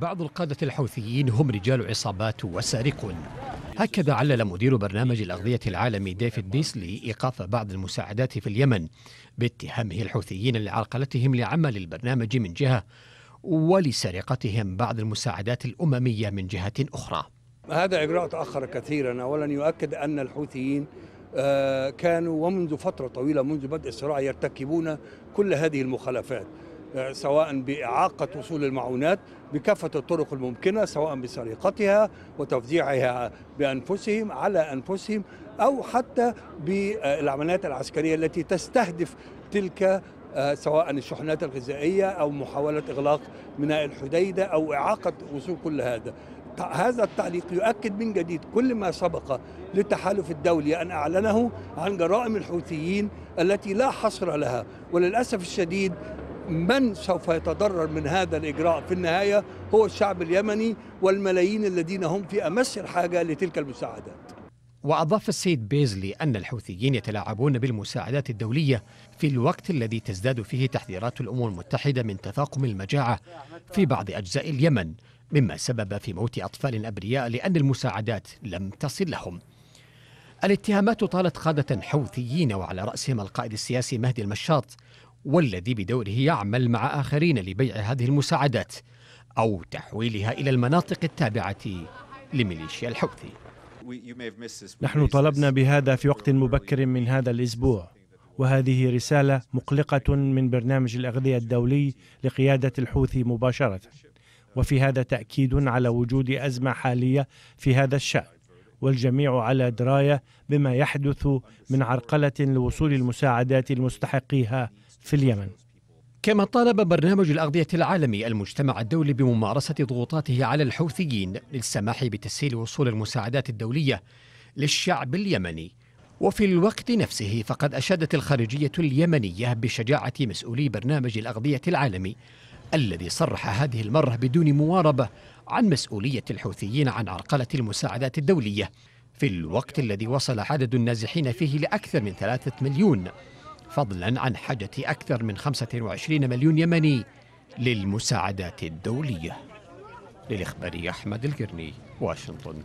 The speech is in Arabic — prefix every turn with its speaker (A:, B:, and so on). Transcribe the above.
A: بعض القادة الحوثيين هم رجال عصابات وسارقون هكذا علل مدير برنامج الأغذية العالمي ديفيد بيسلي إيقاف بعض المساعدات في اليمن باتهامه الحوثيين لعرقلتهم لعمل البرنامج من جهة ولسرقتهم بعض المساعدات الأممية من جهة أخرى
B: هذا إجراء تأخر كثيرا أولا يؤكد أن الحوثيين آه، كانوا ومنذ فترة طويلة منذ بدء الصراع يرتكبون كل هذه المخالفات آه، سواء بإعاقة وصول المعونات بكافة الطرق الممكنة سواء بسرقتها وتفجيعها بأنفسهم على أنفسهم أو حتى بالعمليات العسكرية التي تستهدف تلك آه، سواء الشحنات الغذائية أو محاولة إغلاق ميناء الحديدة أو إعاقة وصول كل هذا هذا التعليق يؤكد من جديد كل ما سبق للتحالف الدولي أن أعلنه عن جرائم الحوثيين التي لا حصر لها وللأسف الشديد من سوف يتضرر من هذا الإجراء في النهاية هو الشعب اليمني والملايين الذين هم في أمس الحاجة لتلك المساعدات
A: وأضاف السيد بيزلي أن الحوثيين يتلاعبون بالمساعدات الدولية في الوقت الذي تزداد فيه تحذيرات الأمم المتحدة من تفاقم المجاعة في بعض أجزاء اليمن مما سبب في موت أطفال أبرياء لأن المساعدات لم تصل لهم الاتهامات طالت قادة حوثيين وعلى رأسهم القائد السياسي مهدي المشاط والذي بدوره يعمل مع آخرين لبيع هذه المساعدات أو تحويلها إلى المناطق التابعة لميليشيا الحوثي نحن
C: طلبنا بهذا في وقت مبكر من هذا الأسبوع وهذه رسالة مقلقة من برنامج الأغذية الدولي لقيادة الحوثي مباشرة وفي هذا تأكيد على وجود أزمة حالية في هذا الشأن والجميع على دراية بما يحدث من عرقلة لوصول المساعدات المستحقيها
A: في اليمن كما طالب برنامج الأغذية العالمي المجتمع الدولي بممارسة ضغوطاته على الحوثيين للسماح بتسهيل وصول المساعدات الدولية للشعب اليمني وفي الوقت نفسه فقد أشادت الخارجية اليمنية بشجاعة مسؤولي برنامج الأغذية العالمي الذي صرح هذه المرة بدون مواربة عن مسؤولية الحوثيين عن عرقلة المساعدات الدولية في الوقت الذي وصل عدد النازحين فيه لأكثر من ثلاثة مليون فضلا عن حاجة أكثر من 25 مليون يمني للمساعدات الدولية للإخبارية أحمد القرني واشنطن